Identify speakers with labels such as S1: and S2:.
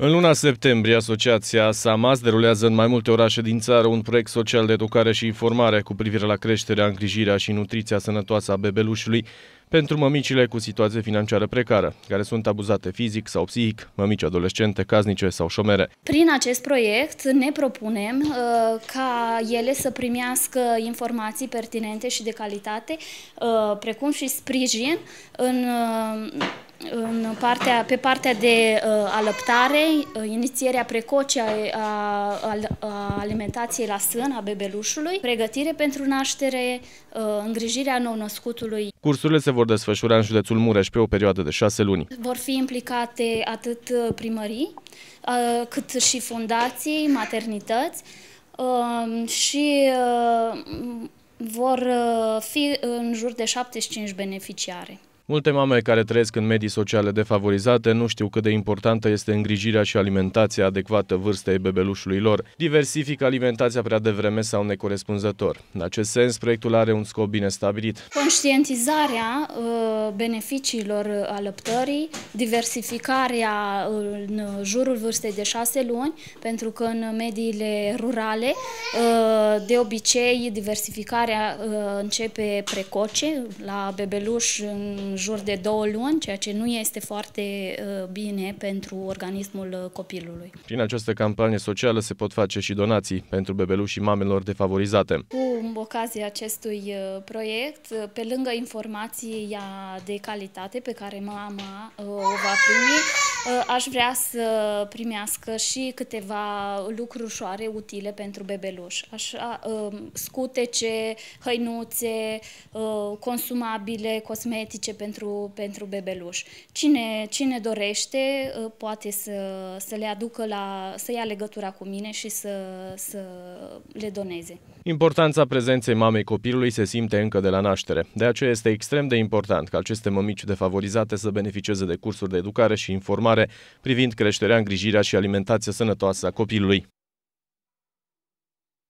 S1: În luna septembrie, Asociația SAMAS derulează în mai multe orașe din țară un proiect social de educare și informare cu privire la creșterea, îngrijirea și nutriția sănătoasă a bebelușului pentru mămicile cu situație financiară precară, care sunt abuzate fizic sau psihic, mămici adolescente, caznice sau șomere.
S2: Prin acest proiect ne propunem uh, ca ele să primească informații pertinente și de calitate, uh, precum și sprijin în uh, în partea, pe partea de uh, alăptare, uh, inițierea precoce a, a, a alimentației la sân, a bebelușului, pregătire pentru naștere, uh, îngrijirea nou-născutului.
S1: Cursurile se vor desfășura în județul Mureș pe o perioadă de șase luni.
S2: Vor fi implicate atât uh, primării, uh, cât și fundații, maternități uh, și uh, vor uh, fi în jur de 75 beneficiare.
S1: Multe mame care trăiesc în medii sociale defavorizate nu știu cât de importantă este îngrijirea și alimentația adecvată vârstei bebelușului lor. Diversifică alimentația prea devreme sau necorespunzător. În acest sens, proiectul are un scop bine stabilit.
S2: Conștientizarea uh, beneficiilor uh, alăptării, diversificarea uh, în jurul vârstei de șase luni, pentru că în mediile rurale, de obicei, diversificarea începe precoce la bebeluș în jur de două luni, ceea ce nu este foarte uh, bine pentru organismul uh, copilului.
S1: Prin această campanie socială se pot face și donații pentru bebelușii mamelor defavorizate.
S2: Cu ocazia acestui uh, proiect, pe lângă informația de calitate pe care mama o va primi, Uh, aș vrea să primească și câteva lucruri ușoare, utile pentru bebeluș. Așa, um, scutece, hăinuțe, uh, consumabile, cosmetice pentru, pentru bebeluș. Cine, cine dorește uh, poate să, să le aducă la, să ia legătura cu mine și să, să le doneze.
S1: Importanța prezenței mamei copilului se simte încă de la naștere. De aceea este extrem de important ca aceste mămici defavorizate să beneficieze de cursuri de educare și informare informare privind creșterea, îngrijirea și alimentația sănătoasă a copilului.